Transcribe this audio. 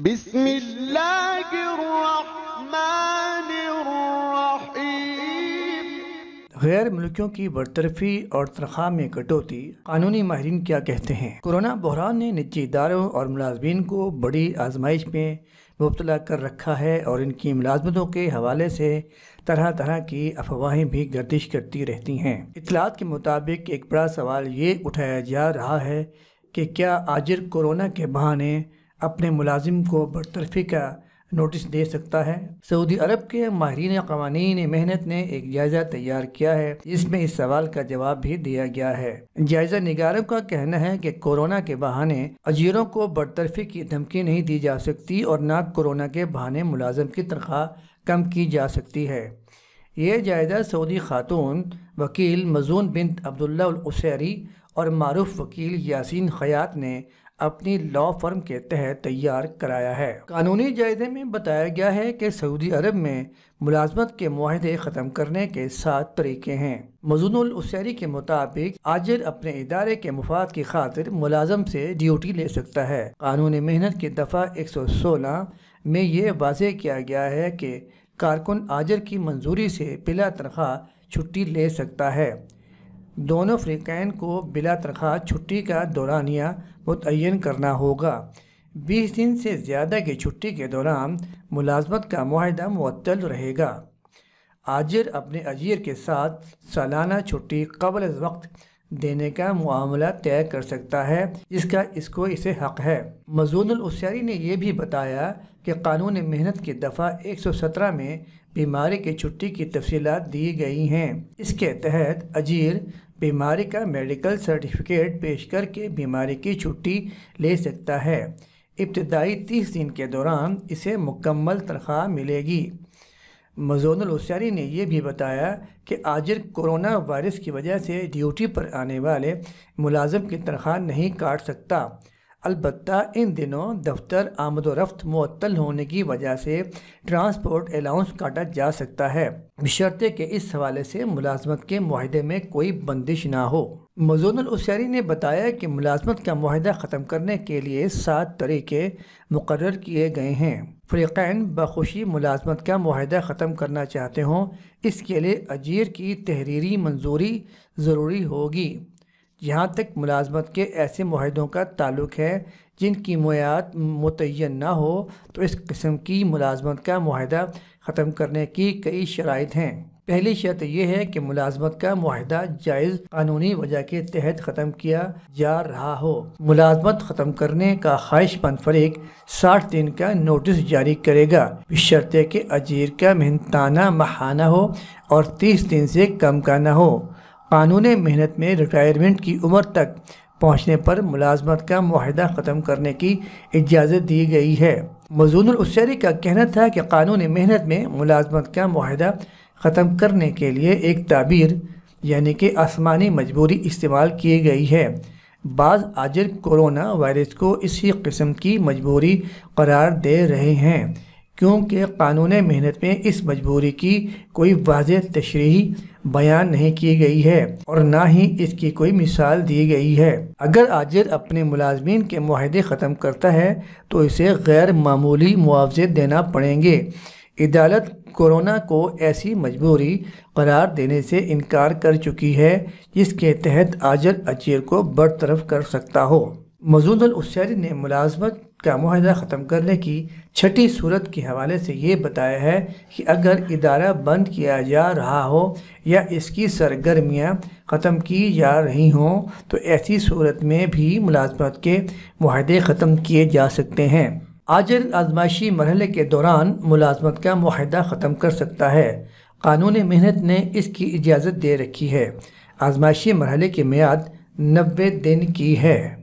بسم गैर मुल्कियों की बरतरफी और तनख्वाह में कटौती कानूनी माहरीन क्या कहते हैं कोरोना बहरान ने निजी इदारों और मुलाजमीन को बड़ी आजमाइश में मुबतला कर रखा है और इनकी मुलाजमतों के हवाले से तरह तरह की अफवाहें भी गर्दिश करती रहती हैं इतलात के मुताबिक एक बड़ा सवाल ये उठाया जा रहा है कि क्या आजिर कोरोना के बहाने अपने मुलाजिम को बरतरफी का नोटिस दे सकता है सऊदी अरब के माहरीन कवानीन मेहनत ने एक जायज़ा तैयार किया है इसमें इस सवाल का जवाब भी दिया गया है जायज़ा निगारों का कहना है कि कोरोना के बहाने अजीरों को बरतरफी की धमकी नहीं दी जा सकती और ना कोरोना के बहाने मुलाजम की तनख्वाह कम की जा सकती है ये जायज़ा सऊदी खातून वकील मजून बिन अब्दुल्लासैरी और मरूफ वकील यासिन खयात ने अपनी लॉ फर्म के तहत तैयार कराया है कानूनी जायजे में बताया गया है कि सऊदी अरब में मुलाजमत के माहदे ख़त्म करने के सात तरीके हैं मजून के मुताबिक आजिर अपने इदारे के मुफाद की खातिर मुलाजम से ड्यूटी ले सकता है कानून मेहनत की दफ़ा एक सौ सोलह में ये वाज किया गया है कि कारकुन आजर की मंजूरी से बिला तनख्वाह छुट्टी ले सकता है दोनों फ्रीकैन को बिला तरखा छुट्टी का दौरानिया मुतन करना होगा बीस दिन से ज़्यादा की छुट्टी के दौरान मुलाजमत का माहदा मअतल रहेगा आजिर अपने अजीर के साथ सालाना छुट्टी कबल वक्त देने का मामला तय कर सकता है जिसका इसको इसे हक है मजून ने यह भी बताया कि कानून मेहनत की दफ़ा 117 में बीमारी की छुट्टी की तफसीत दी गई हैं इसके तहत अजीर बीमारी का मेडिकल सर्टिफिकेट पेश करके बीमारी की छुट्टी ले सकता है इब्तदाई तीस दिन के दौरान इसे मुकम्मल तनख्वाह मिलेगी मजोनल होशियारी ने यह भी बताया कि आजिर कोरोना वायरस की वजह से ड्यूटी पर आने वाले मुलाजम की तनख्वाह नहीं काट सकता अलबत् इन दिनों दफ्तर आमदोरफ्त मअल मअतल होने की वजह से ट्रांसपोर्ट अलाउंस काटा जा सकता है बशर्ते के इस हवाले से मुलाजमत के माहदे में कोई बंदिश ना हो मजूनसैरी ने बताया कि मुलाजमत का माहदा ख़त्म करने के लिए सात तरीके मुकर किए गए हैं फ्रीकैन बखुशी मुलाजमत का माहदा ख़त्म करना चाहते हों इसके लिए अजीर की तहरीरी मंजूरी ज़रूरी होगी यहाँ तक मुलाजमत के ऐसे माहदों का ताल्लुक है जिनकी मैत मुतन ना हो तो इस कस्म की मुलाजमत का माहदा ख़त्म करने की कई शराइ हैं पहली शर्त यह है कि मुलाजमत का माहदा जायज़ कानूनी वजह के तहत ख़त्म किया जा रहा हो मुलाजमत ख़त्म करने का ख्वाहिश ख्वाहिशमंद फरीक साठ दिन का नोटिस जारी करेगा शर्त के अजीर का मेहनताना महाना हो और तीस दिन से कम का ना हो कानून मेहनत में रिटायरमेंट की उम्र तक पहुँचने पर मुलाजमत का माहदा ख़त्म करने की इजाज़त दी गई है मजून का कहना था कि कानून मेहनत में मुलाजमत का माहदा ख़त्म करने के लिए एक ताबीर यानी कि आसमानी मजबूरी इस्तेमाल की गई है बाज़ आजिर कोरोना वायरस को इसी किस्म की मजबूरी करार दे रहे हैं क्योंकि कानून मेहनत में इस मजबूरी की कोई वाज तशरी बयान नहीं की गई है और ना ही इसकी कोई मिसाल दी गई है अगर आजिर अपने मुलाजमीन के माहदे ख़त्म करता है तो इसे गैर मामूली मुआवजे देना पड़ेंगे अदालत कोरोना को ऐसी मजबूरी करार देने से इनकार कर चुकी है जिसके तहत आजर अचीर को बरतरफ कर सकता हो मजूदुल उसैरी ने मुलाजमत का माहदा ख़त्म करने की छठी सूरत के हवाले से ये बताया है कि अगर इदारा बंद किया जा रहा हो या इसकी सरगर्मियाँ ख़त्म की जा रही हों तो ऐसी सूरत में भी मुलाजमत के माहदे ख़त्म किए जा सकते हैं आज आजमाइशी मरहले के दौरान मुलाजमत का माहदा ख़त्म कर सकता है कानून मेहनत ने इसकी इजाज़त दे रखी है आजमाइशी मरहले की मैद नबे दिन की है